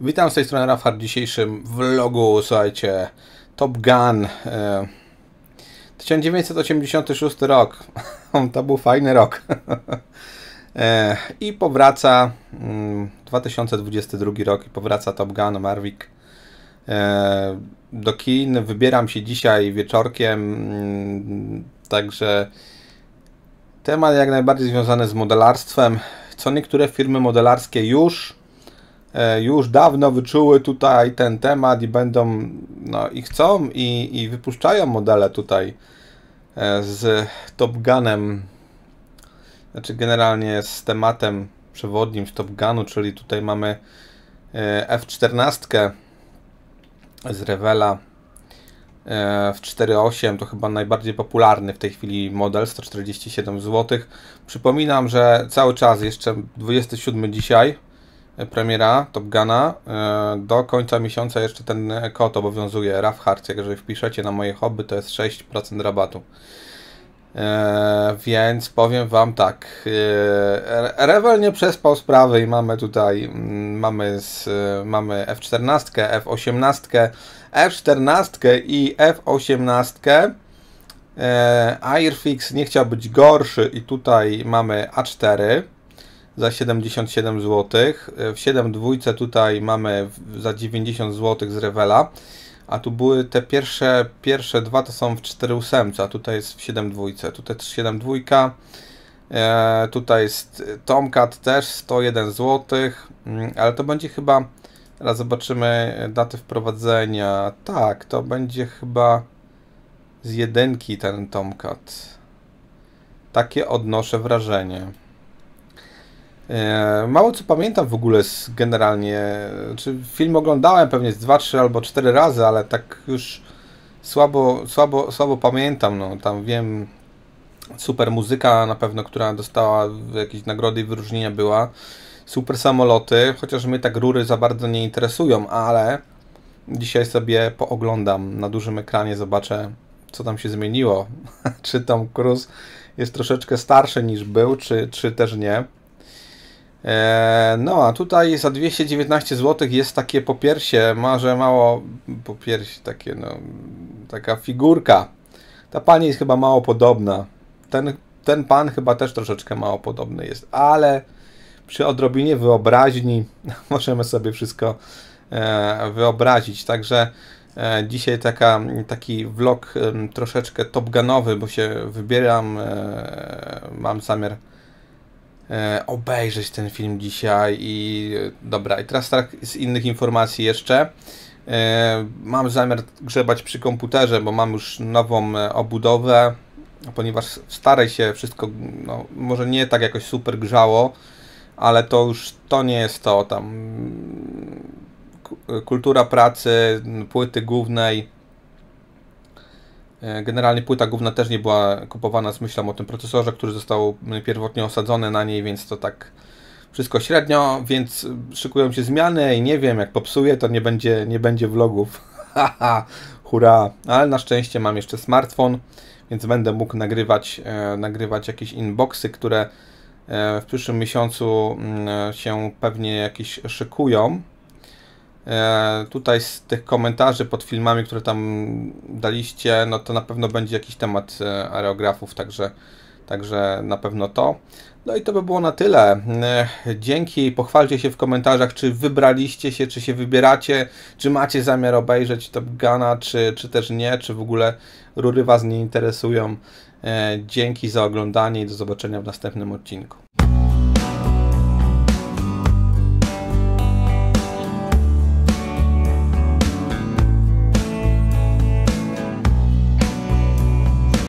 Witam z tej strony Rafał w dzisiejszym vlogu, słuchajcie, Top Gun, 1986 e, rok, to był fajny rok e, i powraca 2022 mm, rok i powraca Top Gun Marwick e, do kin, wybieram się dzisiaj wieczorkiem, mm, także temat jak najbardziej związany z modelarstwem, co niektóre firmy modelarskie już E, już dawno wyczuły tutaj ten temat i będą, no i chcą i, i wypuszczają modele tutaj e, z Top Gunem, znaczy generalnie z tematem przewodnim z Top Gunu, czyli tutaj mamy e, F14 z Revela w 4.8 to chyba najbardziej popularny w tej chwili model 147 zł. Przypominam, że cały czas jeszcze 27 dzisiaj premiera Top Guna. E, do końca miesiąca jeszcze ten kod obowiązuje, RAF Hearts. Jak jeżeli wpiszecie na moje hobby, to jest 6% rabatu. E, więc powiem Wam tak, e, Rewel nie przespał sprawy i mamy tutaj, mm, mamy, z, mamy F14, F18, F14 i F18. Airfix nie chciał być gorszy i tutaj mamy A4 za 77 zł. E, w 7 dwójce tutaj mamy za 90 zł z Revela. A tu były te pierwsze, pierwsze dwa to są w 4 ósemce, a tutaj jest w 7 dwójce. Tutaj 7 dwójka. E, tutaj jest e, Tomcat też 101 zł, mm, ale to będzie chyba, teraz zobaczymy e, datę wprowadzenia. Tak, to będzie chyba z jedynki ten Tomcat. Takie odnoszę wrażenie. E, mało co pamiętam w ogóle z, generalnie. Czy znaczy film oglądałem pewnie z 2, 3 albo 4 razy, ale tak już słabo, słabo, słabo pamiętam. No. Tam wiem, super muzyka na pewno, która dostała jakieś nagrody i wyróżnienia była. Super samoloty, chociaż mnie tak rury za bardzo nie interesują, ale dzisiaj sobie pooglądam na dużym ekranie, zobaczę co tam się zmieniło. czy Tom Cruise jest troszeczkę starszy niż był, czy, czy też nie. E, no, a tutaj za 219 zł jest takie popiersie, marze mało popiersie, takie no, taka figurka. Ta pani jest chyba mało podobna. Ten, ten pan chyba też troszeczkę mało podobny jest, ale przy odrobinie wyobraźni możemy sobie wszystko e, wyobrazić. Także e, dzisiaj taka, taki vlog troszeczkę topganowy, bo się wybieram, mam zamiar E, obejrzeć ten film dzisiaj i e, dobra, i teraz tak z innych informacji jeszcze. E, mam zamiar grzebać przy komputerze, bo mam już nową obudowę, ponieważ w starej się wszystko, no, może nie tak jakoś super grzało, ale to już to nie jest to tam kultura pracy, płyty głównej, E, generalnie płyta główna też nie była kupowana z myślą o tym procesorze, który został pierwotnie osadzony na niej, więc to tak wszystko średnio, więc szykują się zmiany i nie wiem, jak popsuję, to nie będzie, nie będzie vlogów. Haha, hurra! Ale na szczęście mam jeszcze smartfon, więc będę mógł nagrywać, e, nagrywać jakieś inboxy, które e, w przyszłym miesiącu mm, e, się pewnie jakieś szykują. E, tutaj z tych komentarzy pod filmami, które tam daliście, no to na pewno będzie jakiś temat e, aerografów, także, także na pewno to. No i to by było na tyle. E, dzięki, pochwalcie się w komentarzach, czy wybraliście się, czy się wybieracie, czy macie zamiar obejrzeć Top Gana, czy, czy też nie, czy w ogóle rury Was nie interesują. Dzięki za oglądanie i do zobaczenia w następnym odcinku.